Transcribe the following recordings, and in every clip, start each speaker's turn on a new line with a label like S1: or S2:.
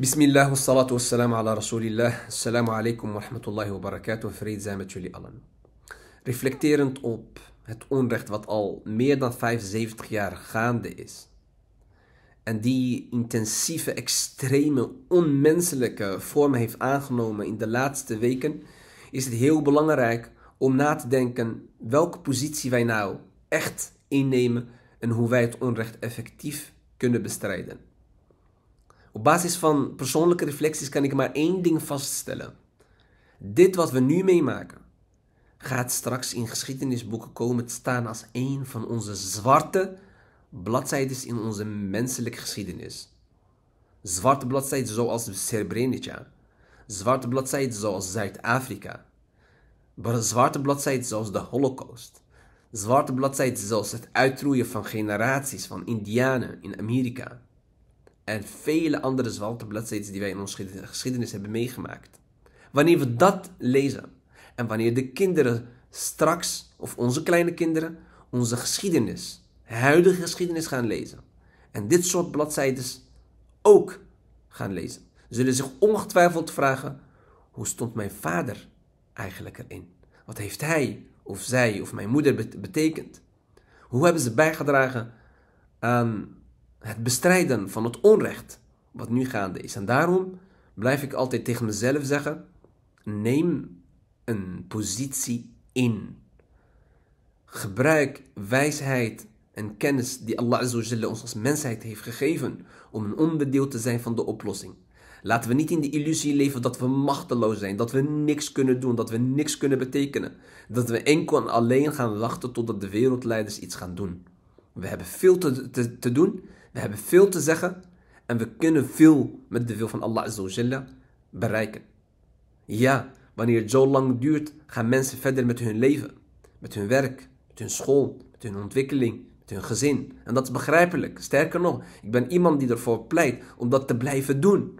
S1: Bismillah, salatu والصلاة salam على رسول الله alaikum عليكم ورحمة zijn met jullie allen reflecterend op het onrecht wat al meer dan 75 jaar gaande is en die intensieve, extreme, onmenselijke vorm heeft aangenomen in de laatste weken, is het heel belangrijk om na te denken welke positie wij nou echt innemen en hoe wij het onrecht effectief kunnen bestrijden. Op basis van persoonlijke reflecties kan ik maar één ding vaststellen. Dit wat we nu meemaken gaat straks in geschiedenisboeken komen te staan als een van onze zwarte bladzijden in onze menselijke geschiedenis. Zwarte bladzijden zoals Srebrenica, zwarte bladzijden zoals Zuid-Afrika, zwarte bladzijden zoals de Holocaust, zwarte bladzijden zoals het uitroeien van generaties van Indianen in Amerika en vele andere zwarte bladzijden die wij in onze geschiedenis hebben meegemaakt. Wanneer we dat lezen en wanneer de kinderen straks, of onze kleine kinderen, onze geschiedenis, huidige geschiedenis gaan lezen en dit soort bladzijden ook gaan lezen, zullen zich ongetwijfeld vragen: hoe stond mijn vader eigenlijk erin? Wat heeft hij of zij of mijn moeder betekend? Hoe hebben ze bijgedragen aan het bestrijden van het onrecht wat nu gaande is. En daarom blijf ik altijd tegen mezelf zeggen: neem een positie in. Gebruik wijsheid en kennis die Allah Azza ons als mensheid heeft gegeven om een onderdeel te zijn van de oplossing. Laten we niet in de illusie leven dat we machteloos zijn, dat we niks kunnen doen, dat we niks kunnen betekenen. Dat we enkel en alleen gaan wachten totdat de wereldleiders iets gaan doen. We hebben veel te, te doen we hebben veel te zeggen en we kunnen veel met de wil van Allah bereiken. Ja, wanneer het zo lang duurt, gaan mensen verder met hun leven, met hun werk, met hun school, met hun ontwikkeling, met hun gezin. En dat is begrijpelijk. Sterker nog, ik ben iemand die ervoor pleit om dat te blijven doen.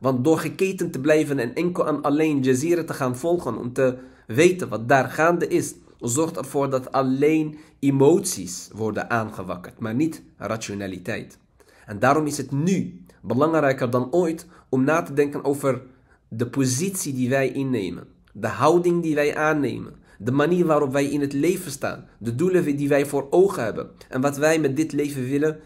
S1: Want door geketend te blijven en enkel aan alleen Jazeera te gaan volgen om te weten wat daar gaande is, zorgt ervoor dat alleen emoties worden aangewakkerd, maar niet rationaliteit. En daarom is het nu belangrijker dan ooit om na te denken over de positie die wij innemen, de houding die wij aannemen, de manier waarop wij in het leven staan, de doelen die wij voor ogen hebben en wat wij met dit leven willen,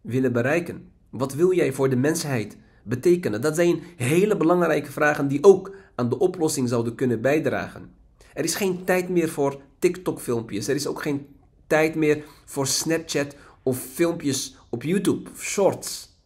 S1: willen bereiken. Wat wil jij voor de mensheid betekenen? Dat zijn hele belangrijke vragen die ook aan de oplossing zouden kunnen bijdragen. Er is geen tijd meer voor TikTok-filmpjes. Er is ook geen tijd meer voor Snapchat of filmpjes op YouTube of shorts.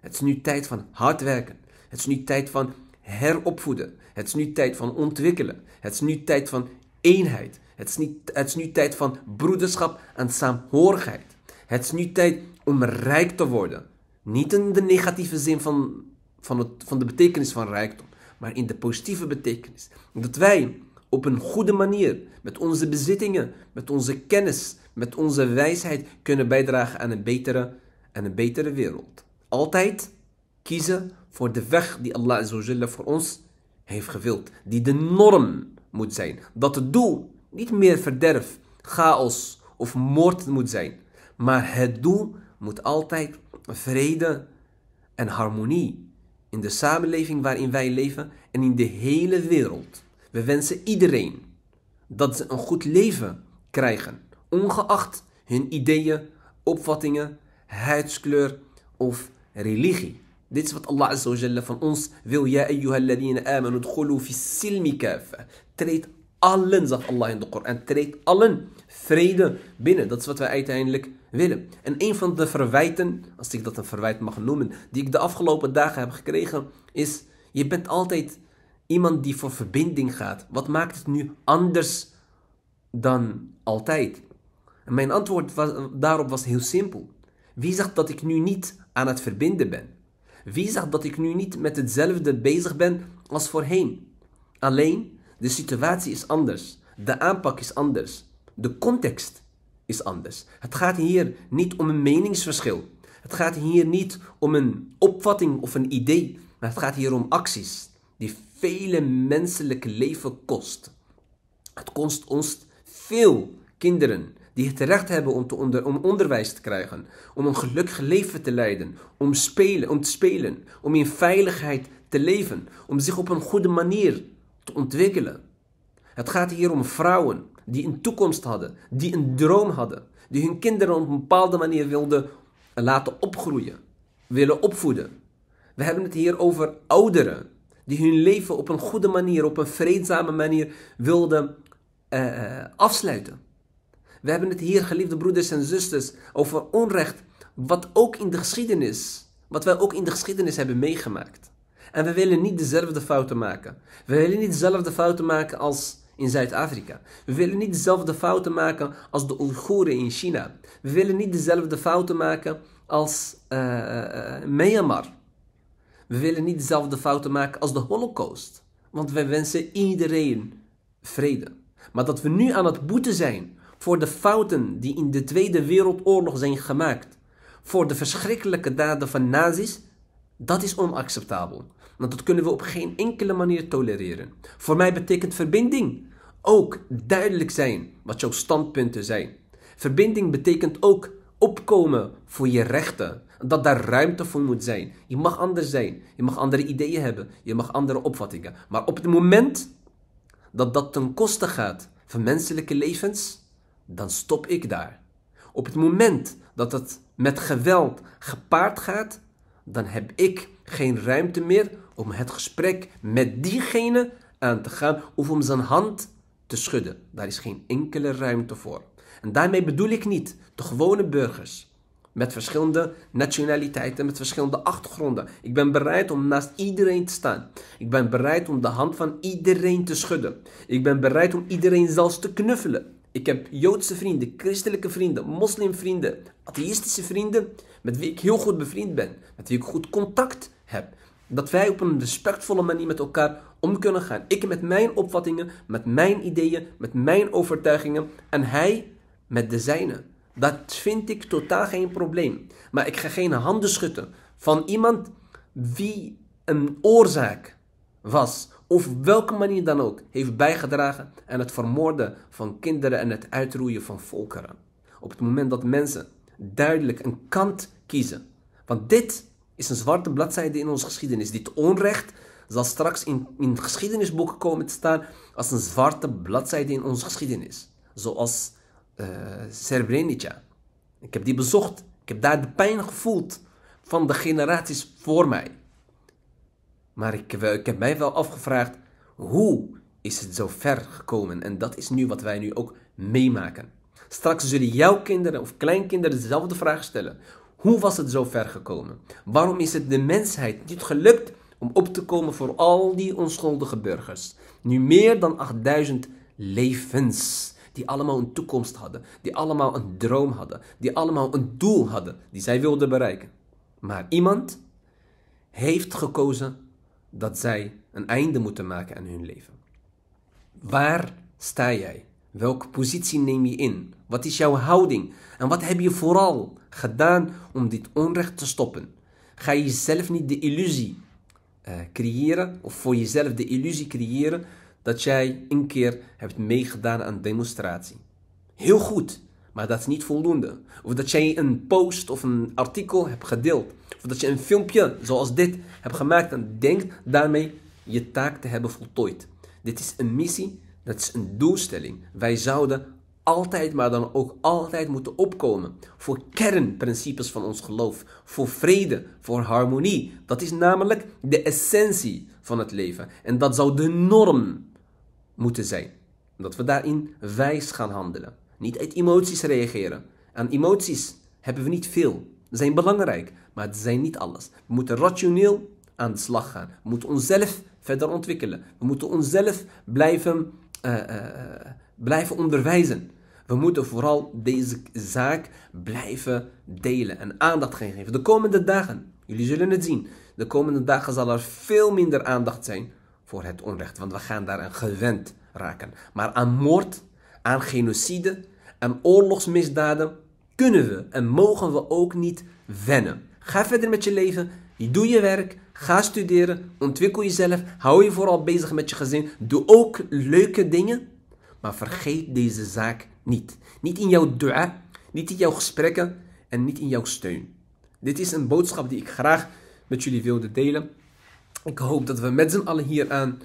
S1: Het is nu tijd van hard werken. Het is nu tijd van heropvoeden. Het is nu tijd van ontwikkelen. Het is nu tijd van eenheid. Het is, niet, het is nu tijd van broederschap en saamhorigheid. Het is nu tijd om rijk te worden. Niet in de negatieve zin van, van, het, van de betekenis van rijkdom, maar in de positieve betekenis. Dat wij op een goede manier, met onze bezittingen, met onze kennis, met onze wijsheid kunnen bijdragen aan een betere, en een betere wereld. Altijd kiezen voor de weg die Allah voor ons heeft gewild, die de norm moet zijn. Dat het doel niet meer verderf, chaos of moord moet zijn, maar het doel moet altijd vrede en harmonie in de samenleving waarin wij leven en in de hele wereld we wensen iedereen dat ze een goed leven krijgen, ongeacht hun ideeën, opvattingen, huidskleur of religie. Dit is wat Allah van ons wil. Ja, ayyuhalladina amanu dkhulu fi silmi kafa. Treed allen, zegt Allah in de Koran, treed allen vrede binnen. Dat is wat wij uiteindelijk willen. En een van de verwijten, als ik dat een verwijt mag noemen, die ik de afgelopen dagen heb gekregen, is: je bent altijd Iemand die voor verbinding gaat. Wat maakt het nu anders dan altijd? En mijn antwoord daarop was heel simpel. Wie zegt dat ik nu niet aan het verbinden ben? Wie zegt dat ik nu niet met hetzelfde bezig ben als voorheen? Alleen, de situatie is anders. De aanpak is anders. De context is anders. Het gaat hier niet om een meningsverschil. Het gaat hier niet om een opvatting of een idee. Maar het gaat hier om acties die vele menselijke leven kost. Het kost ons veel kinderen die het recht hebben om, te onder, om onderwijs te krijgen, om een gelukkig leven te leiden, om, spelen, om te spelen, om in veiligheid te leven, om zich op een goede manier te ontwikkelen. Het gaat hier om vrouwen die een toekomst hadden, die een droom hadden, die hun kinderen op een bepaalde manier wilden laten opgroeien, willen opvoeden. We hebben het hier over ouderen die hun leven op een goede manier, op een vreedzame manier wilden eh, eh, afsluiten. We hebben het hier, geliefde broeders en zusters, over onrecht, wat ook in de geschiedenis, wat wij ook in de geschiedenis hebben meegemaakt. En we willen niet dezelfde fouten maken. We willen niet dezelfde fouten maken als in Zuid-Afrika. We willen niet dezelfde fouten maken als de Oeigoeren in China. We willen niet dezelfde fouten maken als uh, Myanmar. We willen niet dezelfde fouten maken als de Holocaust, want wij wensen iedereen vrede. Maar dat we nu aan het boeten zijn voor de fouten die in de Tweede Wereldoorlog zijn gemaakt, voor de verschrikkelijke daden van nazi's, dat is onacceptabel. Want dat kunnen we op geen enkele manier tolereren. Voor mij betekent verbinding ook duidelijk zijn wat jouw standpunten zijn. Verbinding betekent ook opkomen voor je rechten. Dat daar ruimte voor moet zijn. Je mag anders zijn. Je mag andere ideeën hebben. Je mag andere opvattingen. Maar op het moment dat dat ten koste gaat van menselijke levens, dan stop ik daar. Op het moment dat dat met geweld gepaard gaat, dan heb ik geen ruimte meer om het gesprek met diegene aan te gaan of om zijn hand te schudden. Daar is geen enkele ruimte voor. En daarmee bedoel ik niet de gewone burgers. Met verschillende nationaliteiten, met verschillende achtergronden. Ik ben bereid om naast iedereen te staan. Ik ben bereid om de hand van iedereen te schudden. Ik ben bereid om iedereen zelfs te knuffelen. Ik heb Joodse vrienden, christelijke vrienden, moslimvrienden, atheïstische vrienden, met wie ik heel goed bevriend ben, met wie ik goed contact heb. Dat wij op een respectvolle manier met elkaar om kunnen gaan. Ik met mijn opvattingen, met mijn ideeën, met mijn overtuigingen en hij met de zijne. Dat vind ik totaal geen probleem. Maar ik ga geen handen schudden van iemand wie een oorzaak was, of welke manier dan ook, heeft bijgedragen aan het vermoorden van kinderen en het uitroeien van volkeren. Op het moment dat mensen duidelijk een kant kiezen. Want dit is een zwarte bladzijde in onze geschiedenis. Dit onrecht zal straks in, in geschiedenisboeken komen te staan als een zwarte bladzijde in onze geschiedenis. Zoals uh, Srebrenica. Ik heb die bezocht. Ik heb daar de pijn gevoeld van de generaties voor mij. Maar ik, eh, ik heb mij wel afgevraagd hoe is het zo ver gekomen? En dat is nu wat wij nu ook meemaken. Straks zullen jouw kinderen of kleinkinderen dezelfde vraag stellen. Hoe was het zo ver gekomen? Waarom is het de mensheid niet gelukt om op te komen voor al die onschuldige burgers? Nu meer dan 8000 levens die allemaal een toekomst hadden, die allemaal een droom hadden, die allemaal een doel hadden die zij wilden bereiken. Maar iemand heeft gekozen dat zij een einde moeten maken aan hun leven. Waar sta jij? Welke positie neem je in? Wat is jouw houding? En wat heb je vooral gedaan om dit onrecht te stoppen? Ga je jezelf niet de illusie eh, creëren, of voor jezelf de illusie creëren dat jij een keer hebt meegedaan aan een demonstratie. Heel goed, maar dat is niet voldoende. Of dat jij een post of een artikel hebt gedeeld. Of dat je een filmpje zoals dit hebt gemaakt en denkt daarmee je taak te hebben voltooid. Dit is een missie, dat is een doelstelling. Wij zouden altijd, maar dan ook altijd moeten opkomen voor kernprincipes van ons geloof, voor vrede, voor harmonie. Dat is namelijk de essentie van het leven en dat zou de norm moeten zijn. Dat we daarin wijs gaan handelen. Niet uit emoties reageren. Aan emoties hebben we niet veel. Ze zijn belangrijk, maar ze zijn niet alles. We moeten rationeel aan de slag gaan. We moeten onszelf verder ontwikkelen. We moeten onszelf blijven, eh, eh, blijven onderwijzen. We moeten vooral deze zaak blijven delen en aandacht gaan geven. De komende dagen, jullie zullen het zien, de komende dagen zal er veel minder aandacht zijn voor het onrecht, want we gaan daar een gewend raken. Maar aan moord, aan genocide, aan oorlogsmisdaden kunnen we en mogen we ook niet wennen. Ga verder met je leven, doe je werk, ga studeren, ontwikkel jezelf, hou je vooral bezig met je gezin, doe ook leuke dingen, maar vergeet deze zaak niet. Niet in jouw dua, niet in jouw gesprekken en niet in jouw steun. Dit is een boodschap die ik graag met jullie wilde delen. Ik hoop dat we met z'n allen hieraan,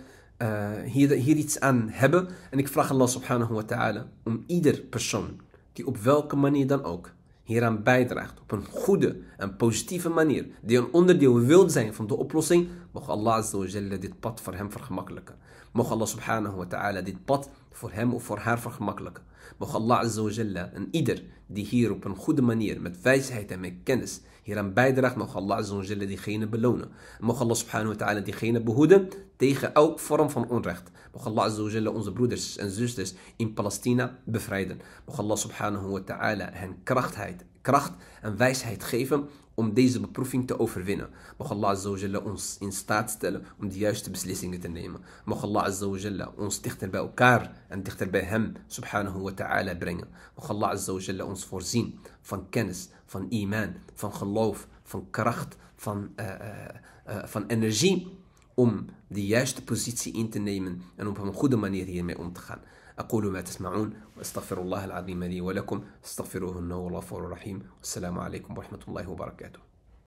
S1: hier, eh, hier iets aan hebben. En ik vraag Allah subhanahu wa ta'ala om ieder persoon die op welke manier dan ook hieraan bijdraagt. Op een goede en positieve manier. Die een onderdeel wil zijn van de oplossing. Mocht Allah taala dit pad voor hem vergemakkelijken. Mocht Allah subhanahu wa ta'ala dit pad voor hem of voor haar vergemakkelijken. Mocht Allah Azawajalla en ieder die hier op een goede manier, met wijsheid en met kennis hieraan bijdraagt, mocht Allah Azawajalla diegene belonen. En Allah subhanahu wa ta'ala diegene behoeden tegen elk vorm van onrecht. Mocht Allah Azawajalla onze broeders en zusters in Palestina bevrijden. Mocht Allah subhanahu wa ta'ala hen krachtheid kracht en wijsheid geven om deze beproeving te overwinnen. Mocht Allah Azzawajalla ons in staat stellen om de juiste beslissingen te nemen. Mocht Allah Azzawajalla ons dichter bij elkaar en dichter bij Hem subhanahu wa ta'ala brengen. Mocht Allah Azzawajalla ons voorzien van kennis, van iman, van geloof, van kracht, van, eh, eh, eh, van energie om de juiste positie in te nemen en op een goede manier hiermee om te gaan. أقول ما تسمعون وأستغفر الله العظيم لي ولكم استغفروه إنه غفور رحيم والسلام عليكم ورحمة الله وبركاته